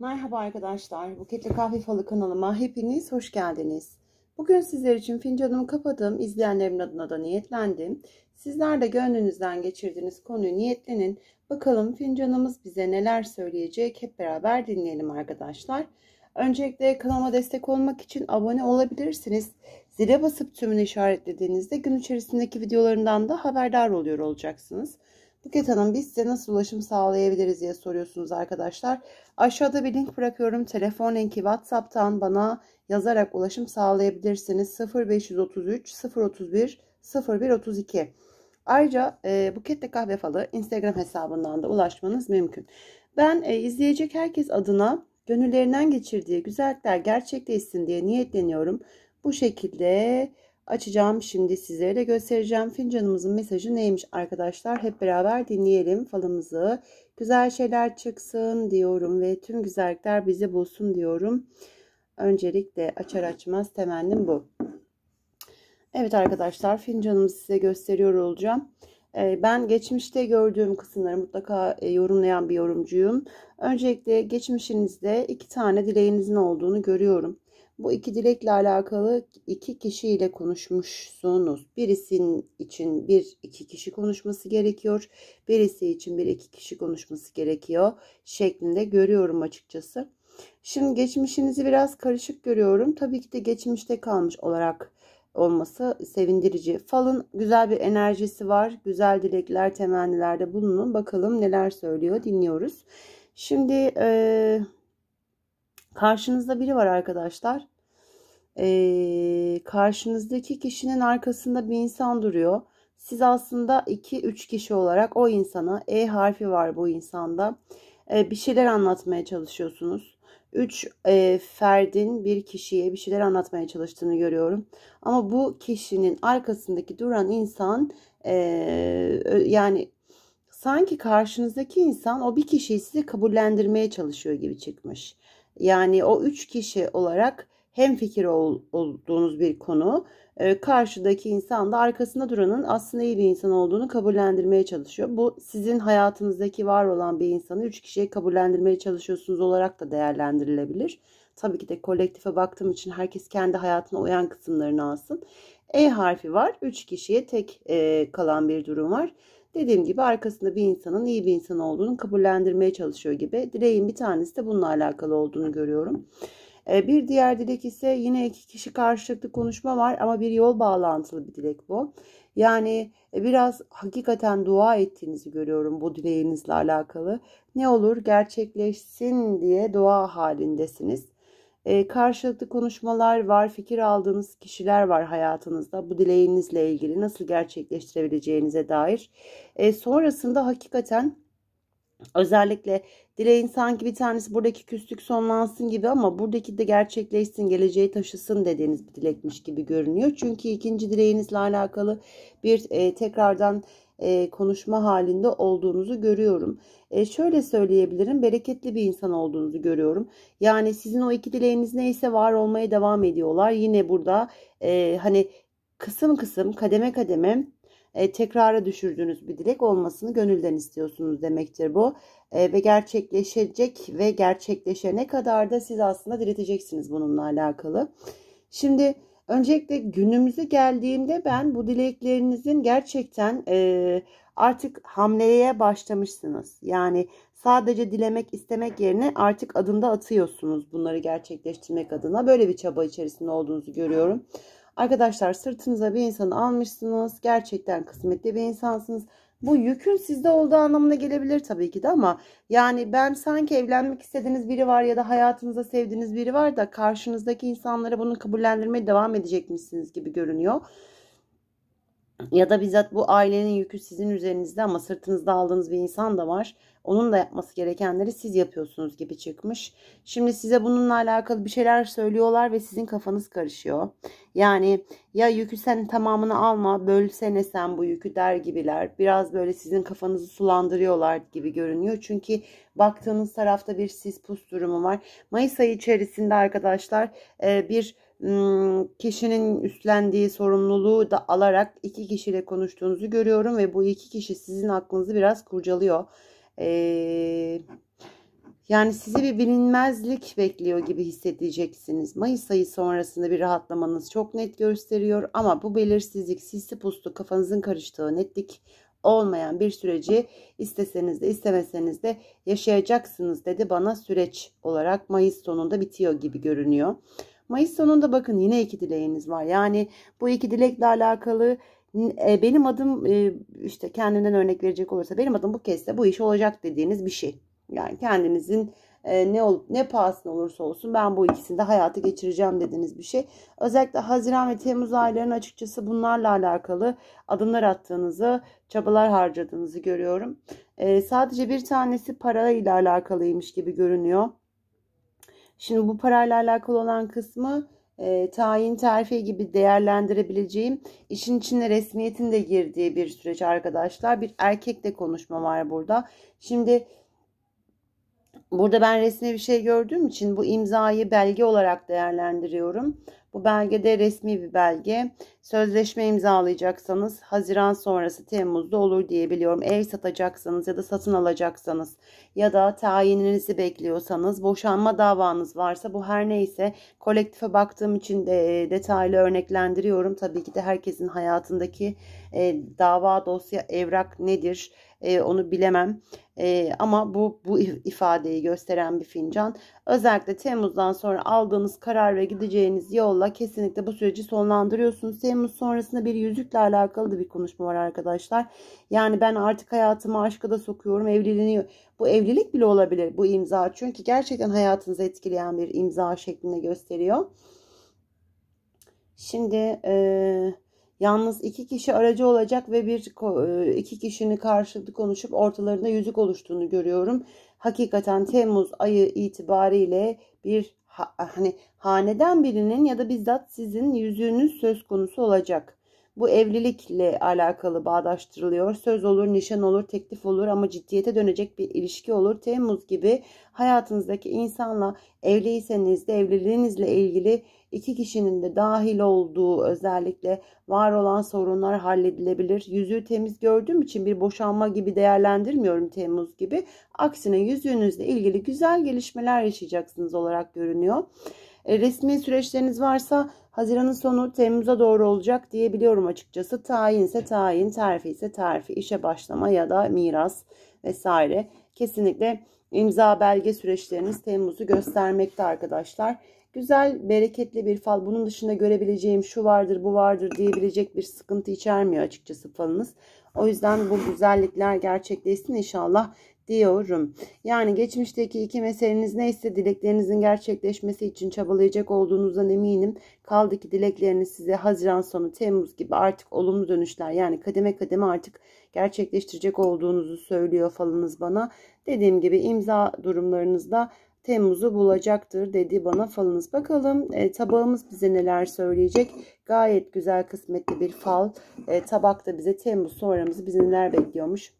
Merhaba arkadaşlar. Buketli Kahve Falı kanalıma hepiniz hoş geldiniz. Bugün sizler için fincanımı kapadım. izleyenlerin adına da niyetlendim. Sizler de gönlünüzden geçirdiğiniz konuyu niyetlenin. Bakalım fincanımız bize neler söyleyecek hep beraber dinleyelim arkadaşlar. Öncelikle kanalıma destek olmak için abone olabilirsiniz. Zile basıp tümünü işaretlediğinizde gün içerisindeki videolarından da haberdar oluyor olacaksınız. Buket Hanım biz size nasıl ulaşım sağlayabiliriz diye soruyorsunuz arkadaşlar. Aşağıda bir link bırakıyorum. Telefon linki WhatsApp'tan bana yazarak ulaşım sağlayabilirsiniz. 0533 031 0132. Ayrıca e, Buket'le Kahve Falı Instagram hesabından da ulaşmanız mümkün. Ben e, izleyecek herkes adına gönüllerinden geçirdiği güzellikler gerçekleşsin diye niyetleniyorum. Bu şekilde açacağım. Şimdi sizlere de göstereceğim. Fincanımızın mesajı neymiş arkadaşlar? Hep beraber dinleyelim falımızı. Güzel şeyler çıksın diyorum ve tüm güzellikler bizi bulsun diyorum. Öncelikle açar açmaz temennim bu. Evet arkadaşlar fincanımı size gösteriyor olacağım. Ee, ben geçmişte gördüğüm kısımları mutlaka e, yorumlayan bir yorumcuyum. Öncelikle geçmişinizde iki tane dileğinizin olduğunu görüyorum. Bu iki dilekle alakalı iki kişiyle konuşmuşsunuz. Birisinin için bir iki kişi konuşması gerekiyor. Birisi için bir iki kişi konuşması gerekiyor şeklinde görüyorum açıkçası. Şimdi geçmişinizi biraz karışık görüyorum. Tabii ki de geçmişte kalmış olarak olması sevindirici. Falın güzel bir enerjisi var. Güzel dilekler, temennilerde bulunun. Bakalım neler söylüyor dinliyoruz. Şimdi eee Karşınızda biri var arkadaşlar. Ee, karşınızdaki kişinin arkasında bir insan duruyor. Siz aslında 2-3 kişi olarak o insana E harfi var bu insanda. Ee, bir şeyler anlatmaya çalışıyorsunuz. 3 e, ferdin bir kişiye bir şeyler anlatmaya çalıştığını görüyorum. Ama bu kişinin arkasındaki duran insan e, yani sanki karşınızdaki insan o bir kişiyi size kabullendirmeye çalışıyor gibi çıkmış. Yani o üç kişi olarak hem fikir ol, olduğunuz bir konu e, karşıdaki insan da arkasında duranın aslında iyi bir insan olduğunu kabullendirmeye çalışıyor. Bu sizin hayatınızdaki var olan bir insanı üç kişiye kabullendirmeye çalışıyorsunuz olarak da değerlendirilebilir. Tabii ki de kolektife baktığım için herkes kendi hayatına uyan kısımlarını alsın. E harfi var. üç kişiye tek e, kalan bir durum var. Dediğim gibi arkasında bir insanın iyi bir insan olduğunu kabullendirmeye çalışıyor gibi. Dileğin bir tanesi de bununla alakalı olduğunu görüyorum. Ee, bir diğer dilek ise yine iki kişi karşılıklı konuşma var ama bir yol bağlantılı bir dilek bu. Yani e, biraz hakikaten dua ettiğinizi görüyorum bu dileğinizle alakalı. Ne olur gerçekleşsin diye dua halindesiniz. E, karşılıklı konuşmalar var, fikir aldığınız kişiler var hayatınızda. Bu dileğinizle ilgili nasıl gerçekleştirebileceğinize dair. E, sonrasında hakikaten özellikle dileğin sanki bir tanesi buradaki küslük sonlansın gibi ama buradaki de gerçekleşsin, geleceği taşısın dediğiniz bir dilekmiş gibi görünüyor. Çünkü ikinci dileğinizle alakalı bir e, tekrardan e, konuşma halinde olduğunuzu görüyorum. E, şöyle söyleyebilirim bereketli bir insan olduğunuzu görüyorum. Yani sizin o iki dileğiniz neyse var olmaya devam ediyorlar. Yine burada e, hani kısım kısım kademe kademe e, tekrara düşürdüğünüz bir dilek olmasını gönülden istiyorsunuz demektir bu. E, ve gerçekleşecek ve gerçekleşene kadar da siz aslında dileteceksiniz bununla alakalı. Şimdi Öncelikle günümüzü geldiğimde ben bu dileklerinizin gerçekten e, artık hamleye başlamışsınız. Yani sadece dilemek istemek yerine artık adımda atıyorsunuz bunları gerçekleştirmek adına. Böyle bir çaba içerisinde olduğunuzu görüyorum. Arkadaşlar sırtınıza bir insanı almışsınız. Gerçekten kısmetli bir insansınız. Bu yükün sizde olduğu anlamına gelebilir tabii ki de ama yani ben sanki evlenmek istediğiniz biri var ya da hayatınızda sevdiğiniz biri var da karşınızdaki insanlara bunu kabullendirmeye devam edecekmişsiniz gibi görünüyor ya da bizzat bu ailenin yükü sizin üzerinizde ama sırtınızda aldığınız bir insan da var. Onun da yapması gerekenleri siz yapıyorsunuz gibi çıkmış. Şimdi size bununla alakalı bir şeyler söylüyorlar ve sizin kafanız karışıyor. Yani ya yükü sen tamamını alma, bölsene sen bu yükü der gibiler. Biraz böyle sizin kafanızı sulandırıyorlar gibi görünüyor. Çünkü baktığınız tarafta bir sis pus durumu var. Mayıs ayı içerisinde arkadaşlar bir kişinin üstlendiği sorumluluğu da alarak iki kişiyle konuştuğunuzu görüyorum ve bu iki kişi sizin aklınızı biraz kurcalıyor. yani sizi bir bilinmezlik bekliyor gibi hissedeceksiniz. Mayıs ayı sonrasında bir rahatlamanız çok net gösteriyor ama bu belirsizlik sisli puslu kafanızın karıştığı netlik olmayan bir süreci isteseniz de istemeseniz de yaşayacaksınız dedi bana süreç olarak Mayıs sonunda bitiyor gibi görünüyor. Mayıs sonunda bakın yine iki dileğiniz var. Yani bu iki dilekle alakalı e, benim adım e, işte kendinden örnek verecek olursa benim adım bu kez de bu iş olacak dediğiniz bir şey. Yani kendinizin e, ne olup ne pahasına olursa olsun ben bu ikisini de hayata geçireceğim dediğiniz bir şey. Özellikle Haziran ve Temmuz aylarının açıkçası bunlarla alakalı adımlar attığınızı, çabalar harcadığınızı görüyorum. E, sadece bir tanesi parayla alakalıymış gibi görünüyor. Şimdi bu parayla alakalı olan kısmı e, tayin terfi gibi değerlendirebileceğim işin içine resmiyetin de girdiği bir süreç arkadaşlar. Bir erkekle konuşma var burada. Şimdi burada ben resmi bir şey gördüğüm için bu imzayı belge olarak değerlendiriyorum. Bu belgede resmi bir belge. Sözleşme imzalayacaksanız Haziran sonrası Temmuz'da olur diyebiliyorum. Ev satacaksanız ya da satın alacaksanız ya da tayininizi bekliyorsanız, boşanma davanız varsa bu her neyse kolektife baktığım için de e, detaylı örneklendiriyorum. Tabii ki de herkesin hayatındaki e, dava dosya evrak nedir? e, onu bilemem. E, ama bu bu ifadeyi gösteren bir fincan. Özellikle Temmuz'dan sonra aldığınız karar ve gideceğiniz yolla kesinlikle bu süreci sonlandırıyorsunuz. Temmuz sonrasında bir yüzükle alakalı da bir konuşma var arkadaşlar. Yani ben artık hayatımı aşka da sokuyorum. Evliliğini bu evlilik bile olabilir bu imza. Çünkü gerçekten hayatınızı etkileyen bir imza şeklinde gösteriyor. Şimdi eee Yalnız iki kişi aracı olacak ve bir e, iki kişinin karşılıklı konuşup ortalarında yüzük oluştuğunu görüyorum. Hakikaten Temmuz ayı itibariyle bir hani haneden birinin ya da bizzat sizin yüzüğünüz söz konusu olacak. Bu evlilikle alakalı bağdaştırılıyor. Söz olur, nişan olur, teklif olur ama ciddiyete dönecek bir ilişki olur. Temmuz gibi hayatınızdaki insanla evliyseniz de evliliğinizle ilgili İki kişinin de dahil olduğu özellikle var olan sorunlar halledilebilir. Yüzüğü temiz gördüğüm için bir boşanma gibi değerlendirmiyorum Temmuz gibi. Aksine yüzüğünüzle ilgili güzel gelişmeler yaşayacaksınız olarak görünüyor. E, resmi süreçleriniz varsa Haziran'ın sonu Temmuz'a doğru olacak diyebiliyorum açıkçası. Tayinse tayin, terfi ise terfi, işe başlama ya da miras vesaire. Kesinlikle imza belge süreçleriniz Temmuz'u göstermekte arkadaşlar güzel, bereketli bir fal. Bunun dışında görebileceğim şu vardır, bu vardır diyebilecek bir sıkıntı içermiyor açıkçası falınız. O yüzden bu güzellikler gerçekleşsin inşallah diyorum. Yani geçmişteki iki meseleniz neyse dileklerinizin gerçekleşmesi için çabalayacak olduğunuzdan eminim. Kaldı ki dilekleriniz size Haziran sonu Temmuz gibi artık olumlu dönüşler yani kademe kademe artık gerçekleştirecek olduğunuzu söylüyor falınız bana. Dediğim gibi imza durumlarınızda Temmuz'u bulacaktır dedi bana falınız. Bakalım e, tabağımız bize neler söyleyecek. Gayet güzel kısmetli bir fal. E, tabakta bize Temmuz sonramızı bize neler bekliyormuş.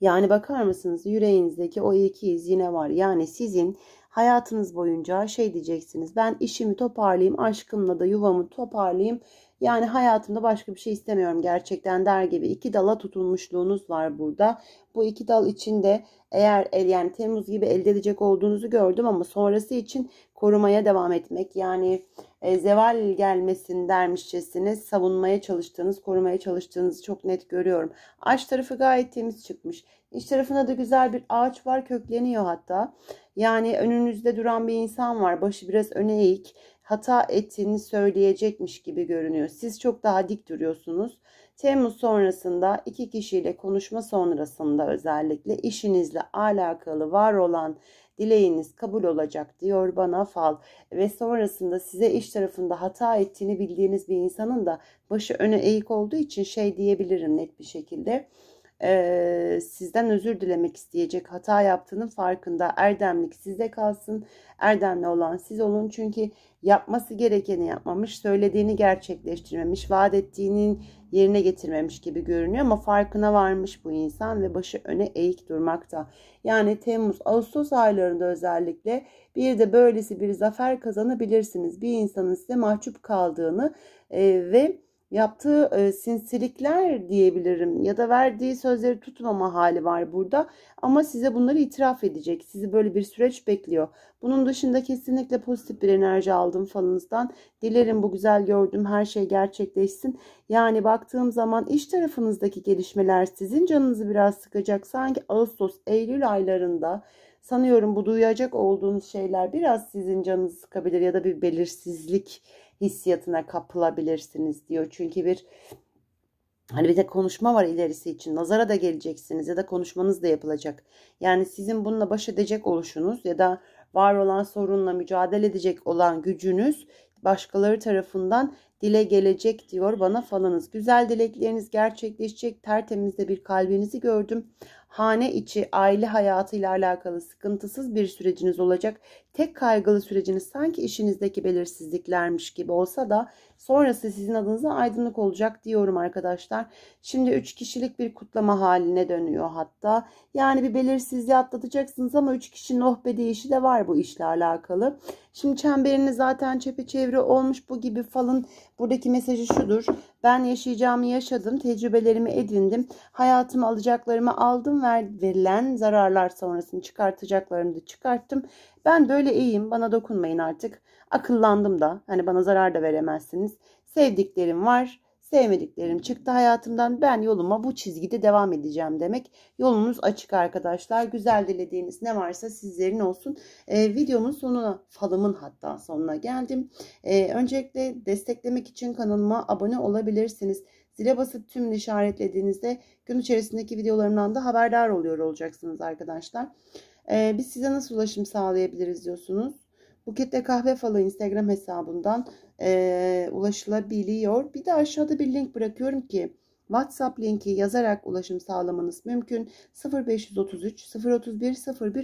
Yani bakar mısınız yüreğinizdeki o iki iz yine var. Yani sizin hayatınız boyunca şey diyeceksiniz. Ben işimi toparlayayım, aşkımla da yuvamı toparlayayım. Yani hayatımda başka bir şey istemiyorum gerçekten der gibi iki dala tutulmuşluğunuz var burada. Bu iki dal içinde eğer el yani Temmuz gibi elde edecek olduğunuzu gördüm ama sonrası için korumaya devam etmek yani e, zeval gelmesin dermişçesine savunmaya çalıştığınız, korumaya çalıştığınızı çok net görüyorum. Ağaç tarafı gayet temiz çıkmış. İç tarafında da güzel bir ağaç var kökleniyor hatta. Yani önünüzde duran bir insan var. Başı biraz öne eğik hata ettiğini söyleyecekmiş gibi görünüyor. Siz çok daha dik duruyorsunuz. Temmuz sonrasında iki kişiyle konuşma sonrasında özellikle işinizle alakalı var olan dileğiniz kabul olacak diyor bana fal ve sonrasında size iş tarafında hata ettiğini bildiğiniz bir insanın da başı öne eğik olduğu için şey diyebilirim net bir şekilde e, sizden özür dilemek isteyecek. Hata yaptığının farkında. Erdemlik sizde kalsın. Erdemli olan siz olun. Çünkü yapması gerekeni yapmamış, söylediğini gerçekleştirmemiş, vaat ettiğinin yerine getirmemiş gibi görünüyor ama farkına varmış bu insan ve başı öne eğik durmakta. Yani Temmuz, Ağustos aylarında özellikle bir de böylesi bir zafer kazanabilirsiniz. Bir insanın size mahcup kaldığını e, ve yaptığı e, sinsilikler diyebilirim ya da verdiği sözleri tutmama hali var burada ama size bunları itiraf edecek. Sizi böyle bir süreç bekliyor. Bunun dışında kesinlikle pozitif bir enerji aldım falınızdan. Dilerim bu güzel gördüğüm her şey gerçekleşsin. Yani baktığım zaman iş tarafınızdaki gelişmeler sizin canınızı biraz sıkacak. Sanki Ağustos, Eylül aylarında sanıyorum bu duyacak olduğunuz şeyler biraz sizin canınızı sıkabilir ya da bir belirsizlik hissiyatına kapılabilirsiniz diyor. Çünkü bir Hani bir de konuşma var ilerisi için. Nazara da geleceksiniz ya da konuşmanız da yapılacak. Yani sizin bununla baş edecek oluşunuz ya da var olan sorunla mücadele edecek olan gücünüz başkaları tarafından dile gelecek diyor bana falanız. Güzel dilekleriniz gerçekleşecek. tertemizde bir kalbinizi gördüm hane içi aile hayatıyla alakalı sıkıntısız bir süreciniz olacak. Tek kaygılı süreciniz sanki işinizdeki belirsizliklermiş gibi olsa da sonrası sizin adınıza aydınlık olacak diyorum arkadaşlar. Şimdi 3 kişilik bir kutlama haline dönüyor hatta. Yani bir belirsizliği atlatacaksınız ama 3 kişi oh be de var bu işle alakalı. Şimdi çemberini zaten çepeçevre olmuş bu gibi falın buradaki mesajı şudur. Ben yaşayacağımı yaşadım, tecrübelerimi edindim, hayatımı alacaklarımı aldım ver, verilen zararlar sonrasını çıkartacaklarını da çıkarttım. Ben böyle iyiyim bana dokunmayın artık. Akıllandım da hani bana zarar da veremezsiniz. Sevdiklerim var sevmediklerim çıktı hayatımdan ben yoluma bu çizgide devam edeceğim demek. Yolunuz açık arkadaşlar. Güzel dilediğiniz ne varsa sizlerin olsun. Ee, videomun sonuna falımın hatta sonuna geldim. Ee, öncelikle desteklemek için kanalıma abone olabilirsiniz. Zile basıp tümünü işaretlediğinizde gün içerisindeki videolarımdan da haberdar oluyor olacaksınız arkadaşlar. Ee, biz size nasıl ulaşım sağlayabiliriz diyorsunuz. Buketle Kahve Falı Instagram hesabından e, ulaşılabiliyor. Bir de aşağıda bir link bırakıyorum ki WhatsApp linki yazarak ulaşım sağlamanız mümkün. 0533 031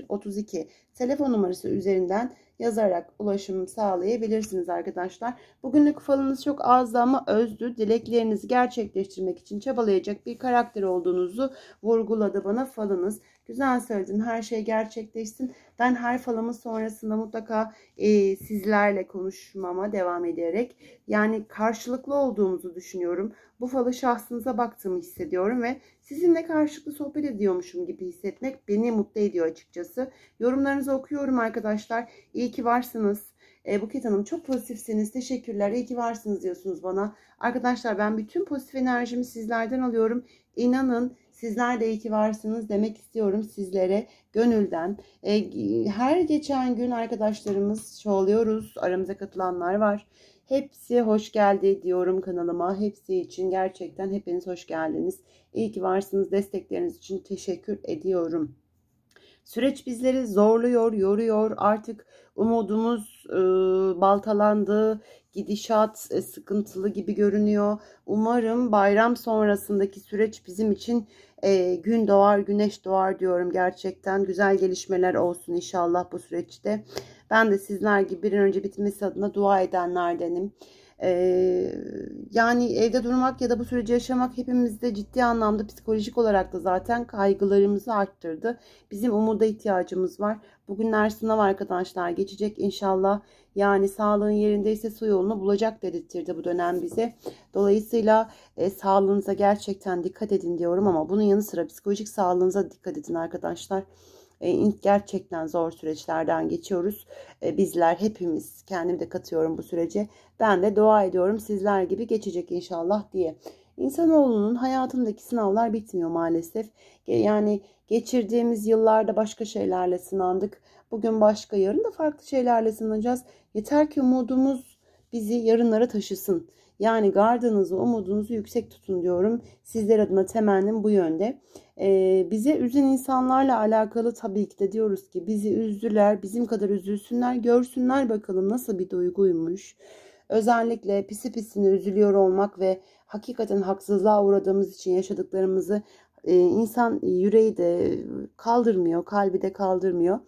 0132 telefon numarası üzerinden yazarak ulaşım sağlayabilirsiniz arkadaşlar. Bugünlük falınız çok azdı ama özdü. Dileklerinizi gerçekleştirmek için çabalayacak bir karakter olduğunuzu vurguladı bana falınız. Güzel söyledin her şey gerçekleşsin. Ben her falımın sonrasında mutlaka e, sizlerle konuşmama devam ederek yani karşılıklı olduğumuzu düşünüyorum. Bu falı şahsınıza baktığımı hissediyorum ve Sizinle karşılıklı sohbet ediyormuşum gibi hissetmek beni mutlu ediyor açıkçası. Yorumlarınızı okuyorum arkadaşlar. İyi ki varsınız. E, Buket Hanım çok pozitifsiniz. Teşekkürler. İyi ki varsınız diyorsunuz bana. Arkadaşlar ben bütün pozitif enerjimi sizlerden alıyorum. İnanın sizler de iyi ki varsınız demek istiyorum sizlere gönülden. E, her geçen gün arkadaşlarımız çoğalıyoruz. Aramıza katılanlar var. Hepsi hoş geldi diyorum kanalıma. Hepsi için gerçekten hepiniz hoş geldiniz. İyi ki varsınız. Destekleriniz için teşekkür ediyorum. Süreç bizleri zorluyor, yoruyor. Artık umudumuz e, baltalandı, gidişat e, sıkıntılı gibi görünüyor. Umarım bayram sonrasındaki süreç bizim için e, gün doğar, güneş doğar diyorum gerçekten. Güzel gelişmeler olsun inşallah bu süreçte. Ben de sizler gibi bir an önce bitmesi adına dua edenlerdenim. Ee, yani evde durmak ya da bu süreci yaşamak hepimizde ciddi anlamda psikolojik olarak da zaten kaygılarımızı arttırdı. Bizim umuda ihtiyacımız var. Bugünler sınav arkadaşlar geçecek inşallah. Yani sağlığın yerindeyse su yolunu bulacak dedirtirdi bu dönem bize. Dolayısıyla e, sağlığınıza gerçekten dikkat edin diyorum ama bunun yanı sıra psikolojik sağlığınıza dikkat edin arkadaşlar. E, gerçekten zor süreçlerden geçiyoruz. E, bizler hepimiz kendimi de katıyorum bu sürece. Ben de dua ediyorum sizler gibi geçecek inşallah diye. İnsanoğlunun hayatındaki sınavlar bitmiyor maalesef. Yani geçirdiğimiz yıllarda başka şeylerle sınandık. Bugün başka, yarın da farklı şeylerle sınanacağız. Yeter ki umudumuz bizi yarınlara taşısın. Yani gardınızı, umudunuzu yüksek tutun diyorum. Sizler adına temennim bu yönde. Ee, bize üzen insanlarla alakalı tabii ki de diyoruz ki bizi üzdüler, bizim kadar üzülsünler, görsünler bakalım nasıl bir duyguymuş. Özellikle pisi pisine üzülüyor olmak ve hakikaten haksızlığa uğradığımız için yaşadıklarımızı e, insan yüreği de kaldırmıyor, kalbi de kaldırmıyor.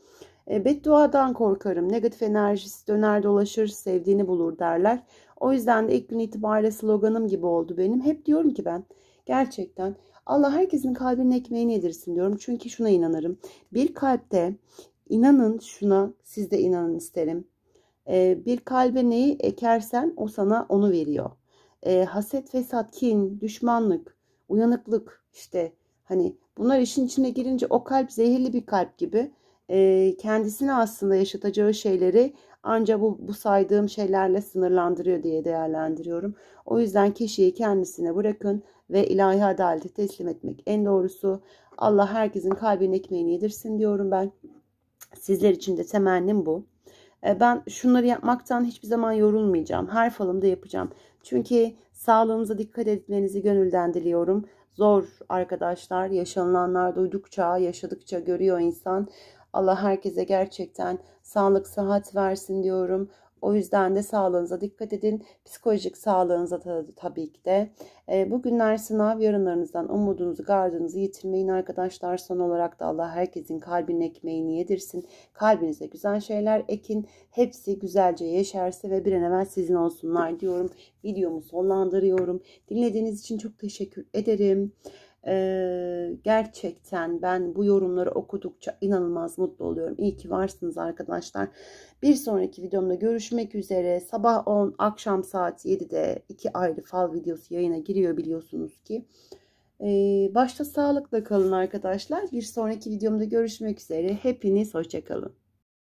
E, bedduadan korkarım. Negatif enerjisi döner dolaşır, sevdiğini bulur derler. O yüzden de ilk gün itibariyle sloganım gibi oldu benim. Hep diyorum ki ben gerçekten Allah herkesin kalbinin ekmeğini yedirsin diyorum. Çünkü şuna inanırım. Bir kalpte inanın şuna siz de inanın isterim. E, bir kalbe neyi ekersen o sana onu veriyor. E, haset, fesat, kin, düşmanlık, uyanıklık işte hani bunlar işin içine girince o kalp zehirli bir kalp gibi e, kendisine aslında yaşatacağı şeyleri ancak bu, bu saydığım şeylerle sınırlandırıyor diye değerlendiriyorum. O yüzden kişiyi kendisine bırakın ve ilahi adalete teslim etmek en doğrusu. Allah herkesin kalbinin ekmeğini yedirsin diyorum ben. Sizler için de temennim bu. Ben şunları yapmaktan hiçbir zaman yorulmayacağım. Her falımda yapacağım. Çünkü sağlığımıza dikkat etmenizi gönülden diliyorum. Zor arkadaşlar yaşanılanlar duydukça yaşadıkça görüyor insan Allah herkese gerçekten sağlık sıhhat versin diyorum. O yüzden de sağlığınıza dikkat edin. Psikolojik sağlığınıza da, tabii ki de. E, ee, bugünler sınav yarınlarınızdan umudunuzu, gardınızı yitirmeyin arkadaşlar. Son olarak da Allah herkesin kalbinin ekmeğini yedirsin. Kalbinize güzel şeyler ekin. Hepsi güzelce yeşerse ve bir an evvel sizin olsunlar diyorum. Videomu sonlandırıyorum. Dinlediğiniz için çok teşekkür ederim. Ee, gerçekten ben bu yorumları okudukça inanılmaz mutlu oluyorum. İyi ki varsınız arkadaşlar. Bir sonraki videomda görüşmek üzere. Sabah 10, akşam saat 7'de iki ayrı fal videosu yayına giriyor biliyorsunuz ki. Ee, başta sağlıkla kalın arkadaşlar. Bir sonraki videomda görüşmek üzere. Hepiniz hoşçakalın.